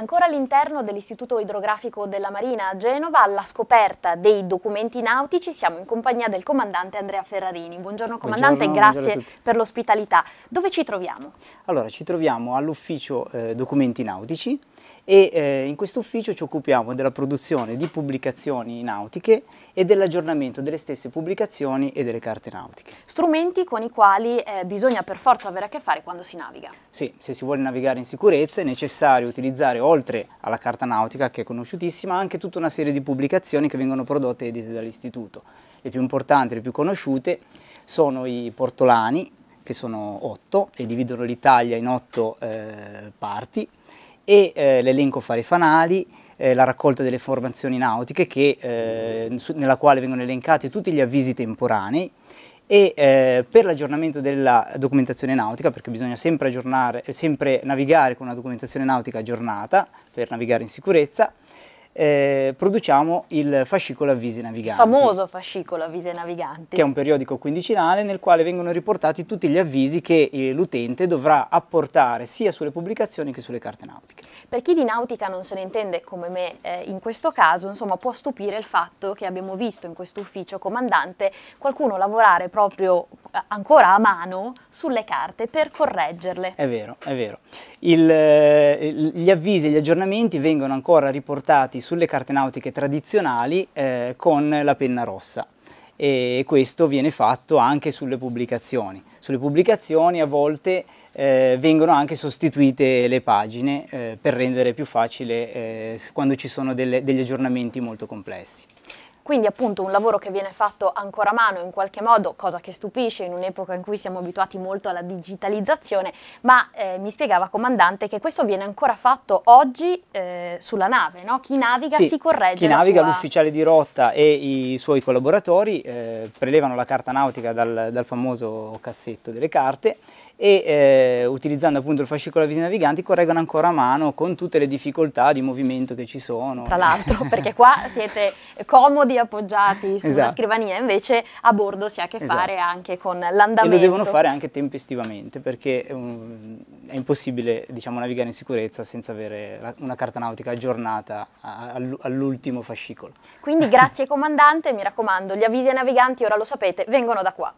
Ancora all'interno dell'Istituto idrografico della Marina a Genova, alla scoperta dei documenti nautici, siamo in compagnia del comandante Andrea Ferrarini. Buongiorno comandante, buongiorno, grazie buongiorno per l'ospitalità. Dove ci troviamo? Allora, ci troviamo all'ufficio eh, documenti nautici e eh, in questo ufficio ci occupiamo della produzione di pubblicazioni nautiche e dell'aggiornamento delle stesse pubblicazioni e delle carte nautiche. Strumenti con i quali eh, bisogna per forza avere a che fare quando si naviga. Sì, se si vuole navigare in sicurezza è necessario utilizzare oltre alla carta nautica che è conosciutissima, anche tutta una serie di pubblicazioni che vengono prodotte e edite dall'istituto. Le più importanti, le più conosciute sono i Portolani, che sono otto e dividono l'Italia in otto eh, parti, e eh, l'elenco Fare Fanali, eh, la raccolta delle formazioni nautiche, che, eh, nella quale vengono elencati tutti gli avvisi temporanei e eh, per l'aggiornamento della documentazione nautica, perché bisogna sempre, aggiornare, sempre navigare con una documentazione nautica aggiornata per navigare in sicurezza, eh, produciamo il fascicolo Avvisi Naviganti. famoso fascicolo Avvisi Naviganti. Che è un periodico quindicinale nel quale vengono riportati tutti gli avvisi che eh, l'utente dovrà apportare sia sulle pubblicazioni che sulle carte nautiche. Per chi di nautica non se ne intende come me eh, in questo caso, insomma, può stupire il fatto che abbiamo visto in questo ufficio comandante qualcuno lavorare proprio eh, ancora a mano sulle carte per correggerle. È vero, è vero. Il, eh, gli avvisi e gli aggiornamenti vengono ancora riportati dati sulle carte nautiche tradizionali eh, con la penna rossa e questo viene fatto anche sulle pubblicazioni. Sulle pubblicazioni a volte eh, vengono anche sostituite le pagine eh, per rendere più facile eh, quando ci sono delle, degli aggiornamenti molto complessi. Quindi appunto un lavoro che viene fatto ancora a mano in qualche modo, cosa che stupisce in un'epoca in cui siamo abituati molto alla digitalizzazione, ma eh, mi spiegava comandante che questo viene ancora fatto oggi eh, sulla nave, no? chi naviga sì, si corregge. Chi naviga, sua... l'ufficiale di rotta e i suoi collaboratori eh, prelevano la carta nautica dal, dal famoso cassetto delle carte e eh, utilizzando appunto il fascicolo avvisi naviganti correggono ancora a mano con tutte le difficoltà di movimento che ci sono. Tra l'altro perché qua siete comodi appoggiati su esatto. una scrivania, invece a bordo si ha a che esatto. fare esatto. anche con l'andamento. E lo devono fare anche tempestivamente perché um, è impossibile diciamo, navigare in sicurezza senza avere la, una carta nautica aggiornata all'ultimo fascicolo. Quindi grazie comandante, mi raccomando, gli avvisi ai naviganti ora lo sapete, vengono da qua.